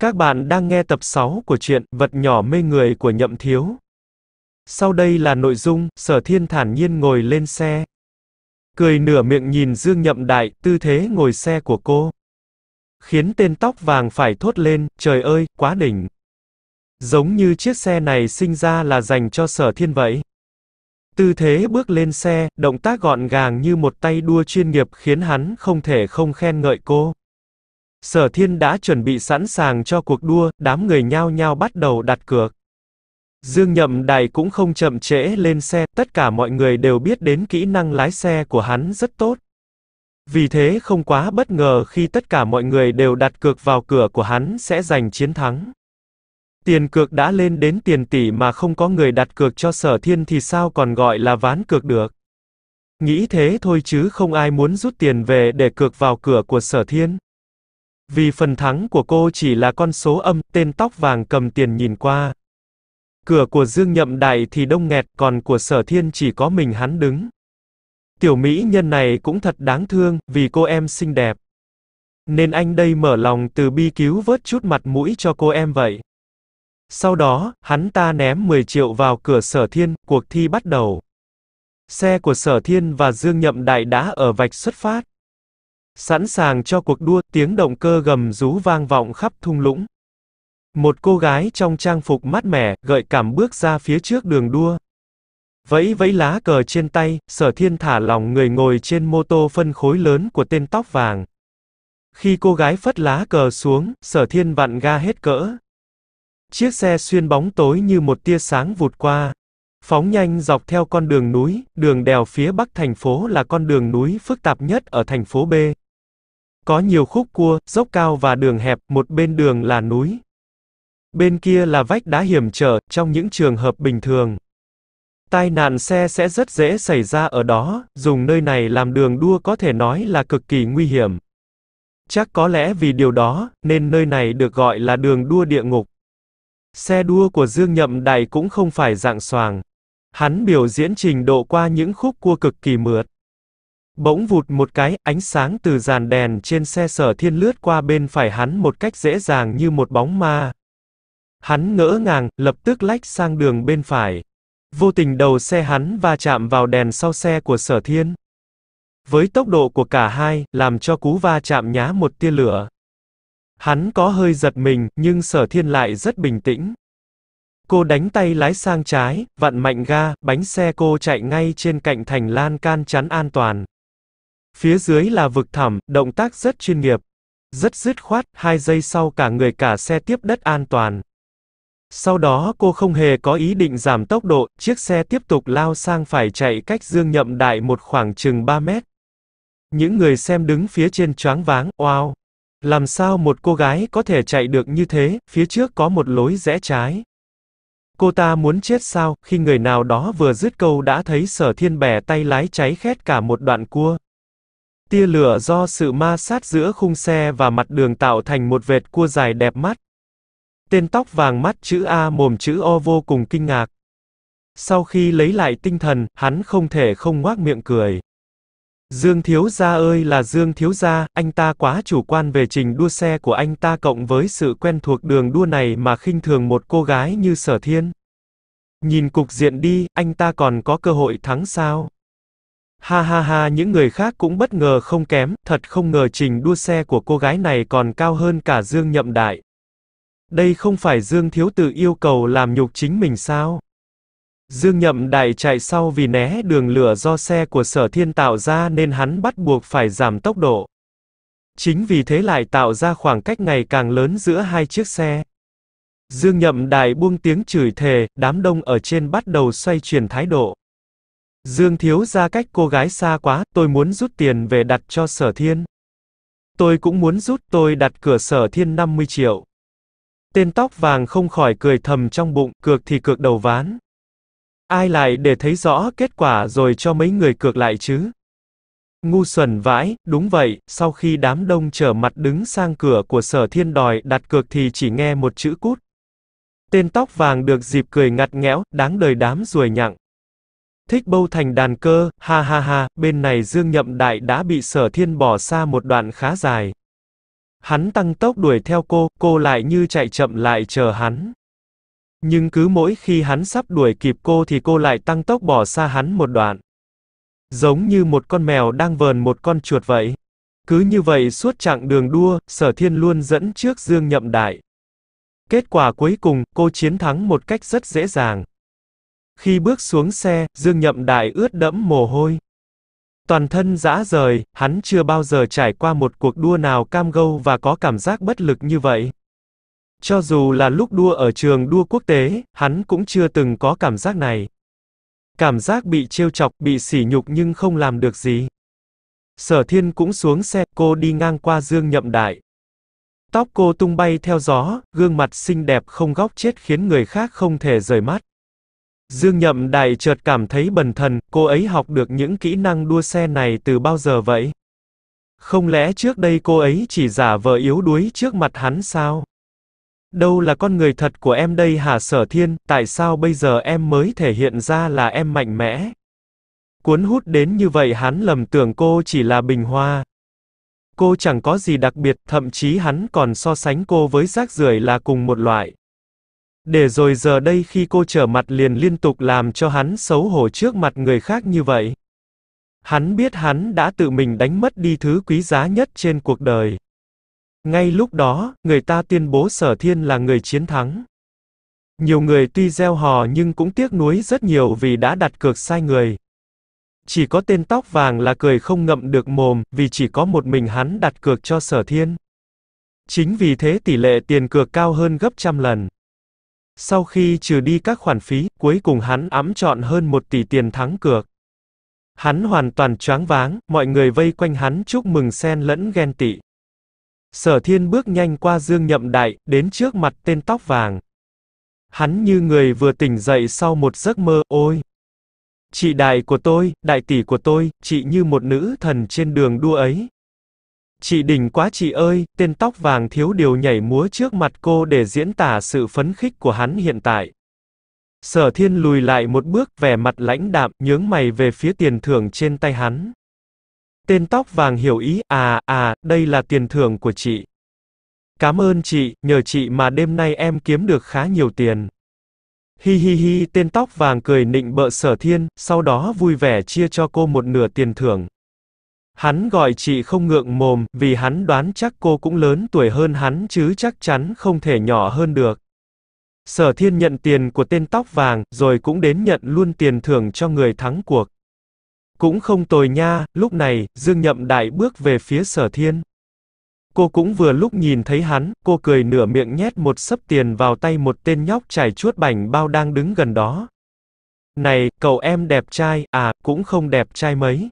Các bạn đang nghe tập 6 của truyện Vật nhỏ mê người của Nhậm Thiếu. Sau đây là nội dung, Sở Thiên thản nhiên ngồi lên xe. Cười nửa miệng nhìn Dương Nhậm Đại, tư thế ngồi xe của cô. Khiến tên tóc vàng phải thốt lên, trời ơi, quá đỉnh. Giống như chiếc xe này sinh ra là dành cho Sở Thiên vậy. Tư thế bước lên xe, động tác gọn gàng như một tay đua chuyên nghiệp khiến hắn không thể không khen ngợi cô. Sở Thiên đã chuẩn bị sẵn sàng cho cuộc đua, đám người nhao nhao bắt đầu đặt cược. Dương Nhậm Đại cũng không chậm trễ lên xe, tất cả mọi người đều biết đến kỹ năng lái xe của hắn rất tốt. Vì thế không quá bất ngờ khi tất cả mọi người đều đặt cược vào cửa của hắn sẽ giành chiến thắng. Tiền cược đã lên đến tiền tỷ mà không có người đặt cược cho sở thiên thì sao còn gọi là ván cược được. Nghĩ thế thôi chứ không ai muốn rút tiền về để cược vào cửa của sở thiên. Vì phần thắng của cô chỉ là con số âm, tên tóc vàng cầm tiền nhìn qua. Cửa của Dương Nhậm Đại thì đông nghẹt, còn của Sở Thiên chỉ có mình hắn đứng. Tiểu Mỹ nhân này cũng thật đáng thương, vì cô em xinh đẹp. Nên anh đây mở lòng từ bi cứu vớt chút mặt mũi cho cô em vậy. Sau đó, hắn ta ném 10 triệu vào cửa sở thiên, cuộc thi bắt đầu. Xe của sở thiên và Dương Nhậm Đại đã ở vạch xuất phát. Sẵn sàng cho cuộc đua, tiếng động cơ gầm rú vang vọng khắp thung lũng. Một cô gái trong trang phục mát mẻ, gợi cảm bước ra phía trước đường đua. Vẫy vẫy lá cờ trên tay, sở thiên thả lòng người ngồi trên mô tô phân khối lớn của tên tóc vàng. Khi cô gái phất lá cờ xuống, sở thiên vặn ga hết cỡ. Chiếc xe xuyên bóng tối như một tia sáng vụt qua. Phóng nhanh dọc theo con đường núi, đường đèo phía bắc thành phố là con đường núi phức tạp nhất ở thành phố B. Có nhiều khúc cua, dốc cao và đường hẹp, một bên đường là núi. Bên kia là vách đá hiểm trở, trong những trường hợp bình thường. Tai nạn xe sẽ rất dễ xảy ra ở đó, dùng nơi này làm đường đua có thể nói là cực kỳ nguy hiểm. Chắc có lẽ vì điều đó, nên nơi này được gọi là đường đua địa ngục. Xe đua của Dương Nhậm Đại cũng không phải dạng soàng. Hắn biểu diễn trình độ qua những khúc cua cực kỳ mượt. Bỗng vụt một cái, ánh sáng từ dàn đèn trên xe sở thiên lướt qua bên phải hắn một cách dễ dàng như một bóng ma. Hắn ngỡ ngàng, lập tức lách sang đường bên phải. Vô tình đầu xe hắn va chạm vào đèn sau xe của sở thiên. Với tốc độ của cả hai, làm cho cú va chạm nhá một tia lửa. Hắn có hơi giật mình, nhưng sở thiên lại rất bình tĩnh. Cô đánh tay lái sang trái, vặn mạnh ga, bánh xe cô chạy ngay trên cạnh thành lan can chắn an toàn. Phía dưới là vực thẳm, động tác rất chuyên nghiệp. Rất dứt khoát, hai giây sau cả người cả xe tiếp đất an toàn. Sau đó cô không hề có ý định giảm tốc độ, chiếc xe tiếp tục lao sang phải chạy cách Dương Nhậm Đại một khoảng chừng 3 mét. Những người xem đứng phía trên choáng váng, wow! Làm sao một cô gái có thể chạy được như thế, phía trước có một lối rẽ trái. Cô ta muốn chết sao, khi người nào đó vừa dứt câu đã thấy sở thiên bẻ tay lái cháy khét cả một đoạn cua. Tia lửa do sự ma sát giữa khung xe và mặt đường tạo thành một vệt cua dài đẹp mắt. Tên tóc vàng mắt chữ A mồm chữ O vô cùng kinh ngạc. Sau khi lấy lại tinh thần, hắn không thể không ngoác miệng cười. Dương Thiếu Gia ơi là Dương Thiếu Gia, anh ta quá chủ quan về trình đua xe của anh ta cộng với sự quen thuộc đường đua này mà khinh thường một cô gái như sở thiên. Nhìn cục diện đi, anh ta còn có cơ hội thắng sao? Ha ha ha những người khác cũng bất ngờ không kém, thật không ngờ trình đua xe của cô gái này còn cao hơn cả Dương Nhậm Đại. Đây không phải Dương Thiếu Tử yêu cầu làm nhục chính mình sao? Dương Nhậm Đại chạy sau vì né đường lửa do xe của sở thiên tạo ra nên hắn bắt buộc phải giảm tốc độ. Chính vì thế lại tạo ra khoảng cách ngày càng lớn giữa hai chiếc xe. Dương Nhậm Đại buông tiếng chửi thề, đám đông ở trên bắt đầu xoay chuyển thái độ. Dương thiếu gia cách cô gái xa quá, tôi muốn rút tiền về đặt cho sở thiên. Tôi cũng muốn rút, tôi đặt cửa sở thiên 50 triệu. Tên tóc vàng không khỏi cười thầm trong bụng, cược thì cược đầu ván. Ai lại để thấy rõ kết quả rồi cho mấy người cược lại chứ? Ngu xuẩn vãi, đúng vậy, sau khi đám đông trở mặt đứng sang cửa của sở thiên đòi đặt cược thì chỉ nghe một chữ cút. Tên tóc vàng được dịp cười ngặt nghẽo, đáng đời đám ruồi nhặng. Thích bâu thành đàn cơ, ha ha ha, bên này Dương Nhậm Đại đã bị sở thiên bỏ xa một đoạn khá dài. Hắn tăng tốc đuổi theo cô, cô lại như chạy chậm lại chờ hắn. Nhưng cứ mỗi khi hắn sắp đuổi kịp cô thì cô lại tăng tốc bỏ xa hắn một đoạn. Giống như một con mèo đang vờn một con chuột vậy. Cứ như vậy suốt chặng đường đua, sở thiên luôn dẫn trước Dương Nhậm Đại. Kết quả cuối cùng, cô chiến thắng một cách rất dễ dàng. Khi bước xuống xe, Dương Nhậm Đại ướt đẫm mồ hôi. Toàn thân dã rời, hắn chưa bao giờ trải qua một cuộc đua nào cam gâu và có cảm giác bất lực như vậy. Cho dù là lúc đua ở trường đua quốc tế, hắn cũng chưa từng có cảm giác này. Cảm giác bị trêu chọc, bị sỉ nhục nhưng không làm được gì. Sở thiên cũng xuống xe, cô đi ngang qua Dương Nhậm Đại. Tóc cô tung bay theo gió, gương mặt xinh đẹp không góc chết khiến người khác không thể rời mắt. Dương Nhậm Đại chợt cảm thấy bần thần, cô ấy học được những kỹ năng đua xe này từ bao giờ vậy? Không lẽ trước đây cô ấy chỉ giả vờ yếu đuối trước mặt hắn sao? Đâu là con người thật của em đây hả sở thiên, tại sao bây giờ em mới thể hiện ra là em mạnh mẽ? Cuốn hút đến như vậy hắn lầm tưởng cô chỉ là bình hoa. Cô chẳng có gì đặc biệt, thậm chí hắn còn so sánh cô với rác rưởi là cùng một loại. Để rồi giờ đây khi cô trở mặt liền liên tục làm cho hắn xấu hổ trước mặt người khác như vậy. Hắn biết hắn đã tự mình đánh mất đi thứ quý giá nhất trên cuộc đời. Ngay lúc đó, người ta tuyên bố sở thiên là người chiến thắng. Nhiều người tuy gieo hò nhưng cũng tiếc nuối rất nhiều vì đã đặt cược sai người. Chỉ có tên tóc vàng là cười không ngậm được mồm, vì chỉ có một mình hắn đặt cược cho sở thiên. Chính vì thế tỷ lệ tiền cược cao hơn gấp trăm lần. Sau khi trừ đi các khoản phí, cuối cùng hắn ấm trọn hơn một tỷ tiền thắng cược. Hắn hoàn toàn choáng váng, mọi người vây quanh hắn chúc mừng xen lẫn ghen tị. Sở thiên bước nhanh qua Dương Nhậm Đại, đến trước mặt tên tóc vàng. Hắn như người vừa tỉnh dậy sau một giấc mơ, ôi! Chị đại của tôi, đại tỷ của tôi, chị như một nữ thần trên đường đua ấy. Chị đỉnh quá chị ơi, tên tóc vàng thiếu điều nhảy múa trước mặt cô để diễn tả sự phấn khích của hắn hiện tại. Sở thiên lùi lại một bước, vẻ mặt lãnh đạm, nhướng mày về phía tiền thưởng trên tay hắn. Tên tóc vàng hiểu ý, à, à, đây là tiền thưởng của chị. Cảm ơn chị, nhờ chị mà đêm nay em kiếm được khá nhiều tiền. Hi hi hi, tên tóc vàng cười nịnh bợ sở thiên, sau đó vui vẻ chia cho cô một nửa tiền thưởng. Hắn gọi chị không ngượng mồm, vì hắn đoán chắc cô cũng lớn tuổi hơn hắn chứ chắc chắn không thể nhỏ hơn được. Sở thiên nhận tiền của tên tóc vàng, rồi cũng đến nhận luôn tiền thưởng cho người thắng cuộc. Cũng không tồi nha, lúc này, Dương Nhậm Đại bước về phía sở thiên. Cô cũng vừa lúc nhìn thấy hắn, cô cười nửa miệng nhét một sấp tiền vào tay một tên nhóc trải chuốt bảnh bao đang đứng gần đó. Này, cậu em đẹp trai, à, cũng không đẹp trai mấy.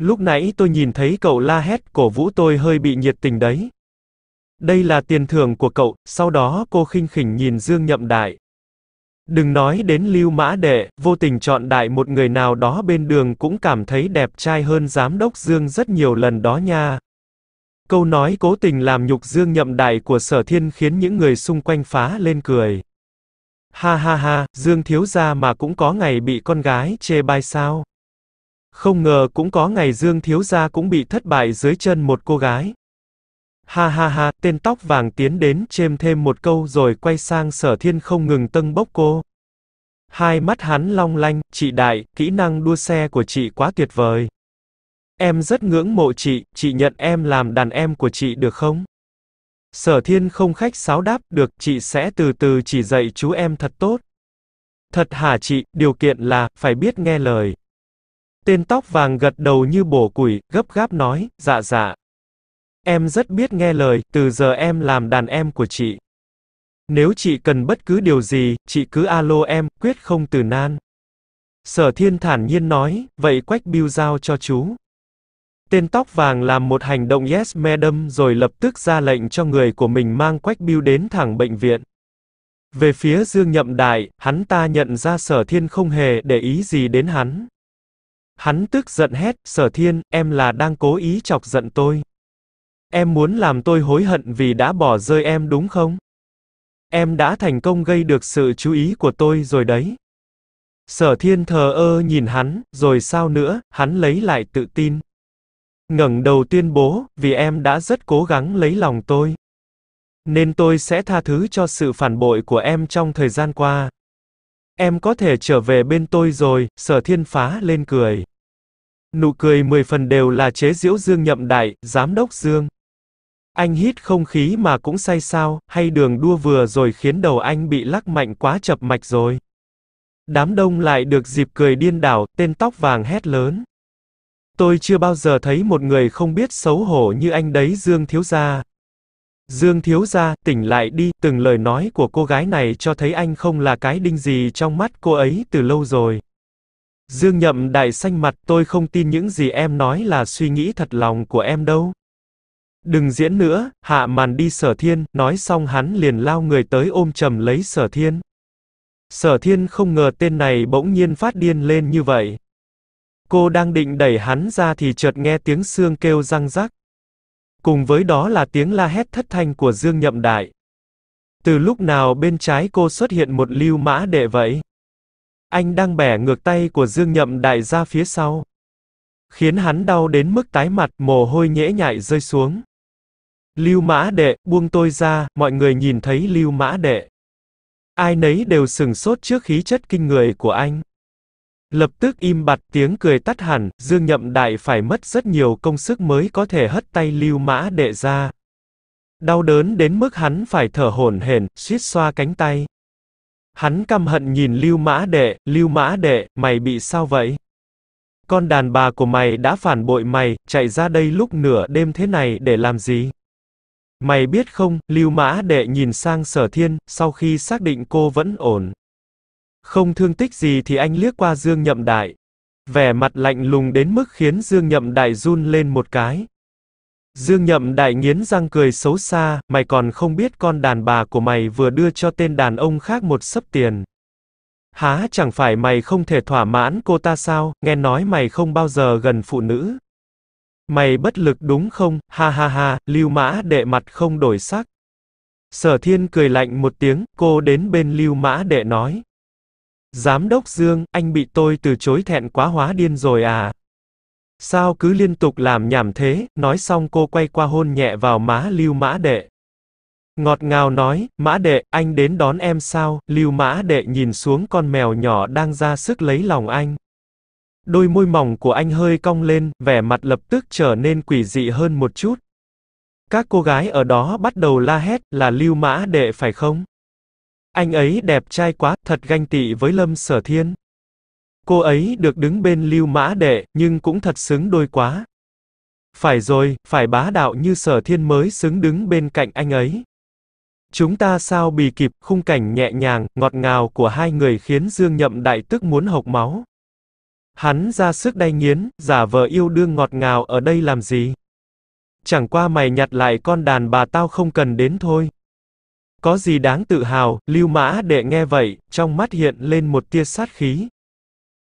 Lúc nãy tôi nhìn thấy cậu la hét cổ vũ tôi hơi bị nhiệt tình đấy. Đây là tiền thưởng của cậu, sau đó cô khinh khỉnh nhìn Dương Nhậm Đại. Đừng nói đến Lưu Mã Đệ, vô tình chọn đại một người nào đó bên đường cũng cảm thấy đẹp trai hơn giám đốc Dương rất nhiều lần đó nha. Câu nói cố tình làm nhục Dương Nhậm Đại của Sở Thiên khiến những người xung quanh phá lên cười. Ha ha ha, Dương thiếu gia mà cũng có ngày bị con gái chê bai sao? Không ngờ cũng có ngày Dương Thiếu Gia cũng bị thất bại dưới chân một cô gái. Ha ha ha, tên tóc vàng tiến đến chêm thêm một câu rồi quay sang sở thiên không ngừng tâng bốc cô. Hai mắt hắn long lanh, chị đại, kỹ năng đua xe của chị quá tuyệt vời. Em rất ngưỡng mộ chị, chị nhận em làm đàn em của chị được không? Sở thiên không khách sáo đáp, được, chị sẽ từ từ chỉ dạy chú em thật tốt. Thật hả chị, điều kiện là, phải biết nghe lời. Tên tóc vàng gật đầu như bổ củi, gấp gáp nói, dạ dạ. Em rất biết nghe lời, từ giờ em làm đàn em của chị. Nếu chị cần bất cứ điều gì, chị cứ alo em, quyết không từ nan. Sở thiên thản nhiên nói, vậy quách biêu giao cho chú. Tên tóc vàng làm một hành động yes madam rồi lập tức ra lệnh cho người của mình mang quách biêu đến thẳng bệnh viện. Về phía Dương Nhậm Đại, hắn ta nhận ra sở thiên không hề để ý gì đến hắn. Hắn tức giận hét, sở thiên, em là đang cố ý chọc giận tôi. Em muốn làm tôi hối hận vì đã bỏ rơi em đúng không? Em đã thành công gây được sự chú ý của tôi rồi đấy. Sở thiên thờ ơ nhìn hắn, rồi sao nữa, hắn lấy lại tự tin. ngẩng đầu tuyên bố, vì em đã rất cố gắng lấy lòng tôi. Nên tôi sẽ tha thứ cho sự phản bội của em trong thời gian qua. Em có thể trở về bên tôi rồi, sở thiên phá lên cười. Nụ cười mười phần đều là chế diễu Dương Nhậm Đại, giám đốc Dương. Anh hít không khí mà cũng say sao, hay đường đua vừa rồi khiến đầu anh bị lắc mạnh quá chập mạch rồi. Đám đông lại được dịp cười điên đảo, tên tóc vàng hét lớn. Tôi chưa bao giờ thấy một người không biết xấu hổ như anh đấy Dương Thiếu Gia. Dương thiếu gia, tỉnh lại đi, từng lời nói của cô gái này cho thấy anh không là cái đinh gì trong mắt cô ấy từ lâu rồi. Dương nhậm đại xanh mặt, tôi không tin những gì em nói là suy nghĩ thật lòng của em đâu. Đừng diễn nữa, hạ màn đi sở thiên, nói xong hắn liền lao người tới ôm chầm lấy sở thiên. Sở thiên không ngờ tên này bỗng nhiên phát điên lên như vậy. Cô đang định đẩy hắn ra thì chợt nghe tiếng xương kêu răng rắc. Cùng với đó là tiếng la hét thất thanh của Dương Nhậm Đại. Từ lúc nào bên trái cô xuất hiện một lưu mã đệ vậy? Anh đang bẻ ngược tay của Dương Nhậm Đại ra phía sau. Khiến hắn đau đến mức tái mặt, mồ hôi nhễ nhại rơi xuống. Lưu mã đệ, buông tôi ra, mọi người nhìn thấy lưu mã đệ. Ai nấy đều sừng sốt trước khí chất kinh người của anh. Lập tức im bặt tiếng cười tắt hẳn, Dương Nhậm Đại phải mất rất nhiều công sức mới có thể hất tay lưu mã đệ ra. Đau đớn đến mức hắn phải thở hổn hển, suýt xoa cánh tay. Hắn căm hận nhìn lưu mã đệ, lưu mã đệ, mày bị sao vậy? Con đàn bà của mày đã phản bội mày, chạy ra đây lúc nửa đêm thế này để làm gì? Mày biết không, lưu mã đệ nhìn sang sở thiên, sau khi xác định cô vẫn ổn, không thương tích gì thì anh liếc qua Dương Nhậm Đại. Vẻ mặt lạnh lùng đến mức khiến Dương Nhậm Đại run lên một cái. Dương Nhậm Đại nghiến răng cười xấu xa, mày còn không biết con đàn bà của mày vừa đưa cho tên đàn ông khác một sấp tiền. Há chẳng phải mày không thể thỏa mãn cô ta sao, nghe nói mày không bao giờ gần phụ nữ. Mày bất lực đúng không, ha ha ha, lưu mã đệ mặt không đổi sắc. Sở thiên cười lạnh một tiếng, cô đến bên lưu mã đệ nói. Giám đốc Dương, anh bị tôi từ chối thẹn quá hóa điên rồi à? Sao cứ liên tục làm nhảm thế, nói xong cô quay qua hôn nhẹ vào má Lưu Mã Đệ. Ngọt ngào nói, Mã Đệ, anh đến đón em sao, Lưu Mã Đệ nhìn xuống con mèo nhỏ đang ra sức lấy lòng anh. Đôi môi mỏng của anh hơi cong lên, vẻ mặt lập tức trở nên quỷ dị hơn một chút. Các cô gái ở đó bắt đầu la hét là Lưu Mã Đệ phải không? Anh ấy đẹp trai quá, thật ganh tị với Lâm Sở Thiên. Cô ấy được đứng bên lưu mã đệ, nhưng cũng thật xứng đôi quá. Phải rồi, phải bá đạo như Sở Thiên mới xứng đứng bên cạnh anh ấy. Chúng ta sao bì kịp, khung cảnh nhẹ nhàng, ngọt ngào của hai người khiến Dương Nhậm Đại tức muốn hộc máu. Hắn ra sức đay nghiến, giả vờ yêu đương ngọt ngào ở đây làm gì? Chẳng qua mày nhặt lại con đàn bà tao không cần đến thôi. Có gì đáng tự hào, Lưu Mã Đệ nghe vậy, trong mắt hiện lên một tia sát khí.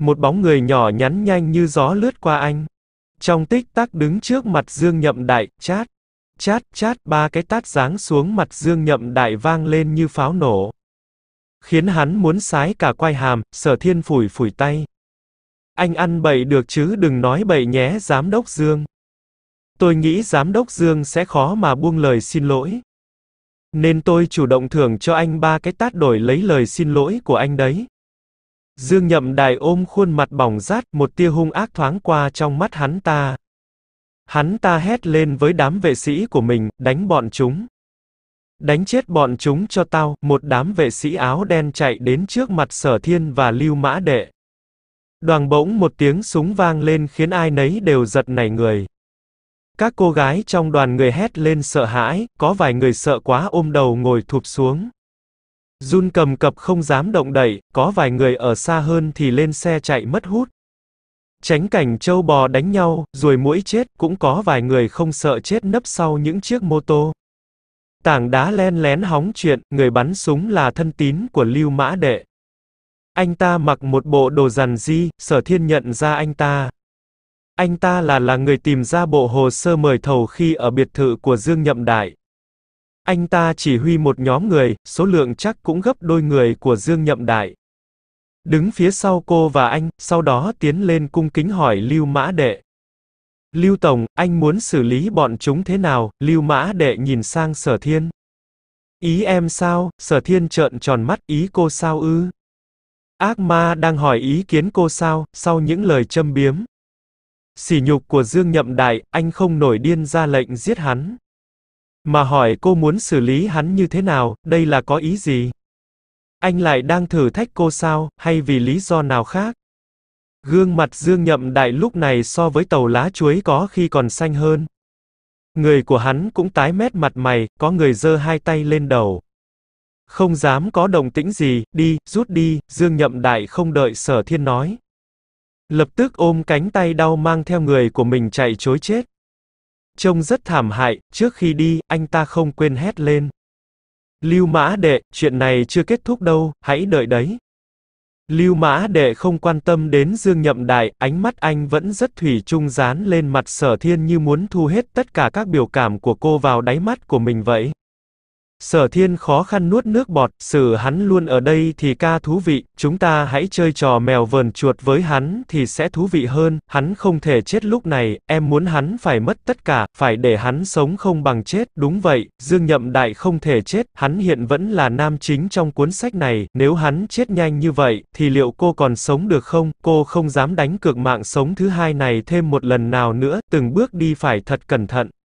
Một bóng người nhỏ nhắn nhanh như gió lướt qua anh. Trong tích tắc đứng trước mặt Dương Nhậm Đại, chát, chát, chát, ba cái tát giáng xuống mặt Dương Nhậm Đại vang lên như pháo nổ. Khiến hắn muốn sái cả quai hàm, sở thiên phủi phủi tay. Anh ăn bậy được chứ đừng nói bậy nhé Giám đốc Dương. Tôi nghĩ Giám đốc Dương sẽ khó mà buông lời xin lỗi. Nên tôi chủ động thưởng cho anh ba cái tát đổi lấy lời xin lỗi của anh đấy. Dương nhậm đài ôm khuôn mặt bỏng rát, một tia hung ác thoáng qua trong mắt hắn ta. Hắn ta hét lên với đám vệ sĩ của mình, đánh bọn chúng. Đánh chết bọn chúng cho tao, một đám vệ sĩ áo đen chạy đến trước mặt sở thiên và lưu mã đệ. Đoàn bỗng một tiếng súng vang lên khiến ai nấy đều giật nảy người. Các cô gái trong đoàn người hét lên sợ hãi, có vài người sợ quá ôm đầu ngồi thụp xuống. Jun cầm cập không dám động đậy, có vài người ở xa hơn thì lên xe chạy mất hút. Tránh cảnh châu bò đánh nhau, ruồi muỗi chết, cũng có vài người không sợ chết nấp sau những chiếc mô tô. Tảng đá len lén hóng chuyện, người bắn súng là thân tín của Lưu Mã Đệ. Anh ta mặc một bộ đồ rằn di, sở thiên nhận ra anh ta, anh ta là là người tìm ra bộ hồ sơ mời thầu khi ở biệt thự của Dương Nhậm Đại. Anh ta chỉ huy một nhóm người, số lượng chắc cũng gấp đôi người của Dương Nhậm Đại. Đứng phía sau cô và anh, sau đó tiến lên cung kính hỏi Lưu Mã Đệ. Lưu Tổng, anh muốn xử lý bọn chúng thế nào? Lưu Mã Đệ nhìn sang Sở Thiên. Ý em sao? Sở Thiên trợn tròn mắt ý cô sao ư? Ác ma đang hỏi ý kiến cô sao, sau những lời châm biếm sỉ nhục của Dương Nhậm Đại, anh không nổi điên ra lệnh giết hắn. Mà hỏi cô muốn xử lý hắn như thế nào, đây là có ý gì? Anh lại đang thử thách cô sao, hay vì lý do nào khác? Gương mặt Dương Nhậm Đại lúc này so với tàu lá chuối có khi còn xanh hơn. Người của hắn cũng tái mét mặt mày, có người giơ hai tay lên đầu. Không dám có đồng tĩnh gì, đi, rút đi, Dương Nhậm Đại không đợi Sở Thiên nói, Lập tức ôm cánh tay đau mang theo người của mình chạy chối chết. Trông rất thảm hại, trước khi đi, anh ta không quên hét lên. Lưu Mã Đệ, chuyện này chưa kết thúc đâu, hãy đợi đấy. Lưu Mã Đệ không quan tâm đến Dương Nhậm Đại, ánh mắt anh vẫn rất thủy chung dán lên mặt sở thiên như muốn thu hết tất cả các biểu cảm của cô vào đáy mắt của mình vậy. Sở thiên khó khăn nuốt nước bọt, xử hắn luôn ở đây thì ca thú vị, chúng ta hãy chơi trò mèo vờn chuột với hắn thì sẽ thú vị hơn, hắn không thể chết lúc này, em muốn hắn phải mất tất cả, phải để hắn sống không bằng chết, đúng vậy, Dương Nhậm Đại không thể chết, hắn hiện vẫn là nam chính trong cuốn sách này, nếu hắn chết nhanh như vậy, thì liệu cô còn sống được không, cô không dám đánh cược mạng sống thứ hai này thêm một lần nào nữa, từng bước đi phải thật cẩn thận.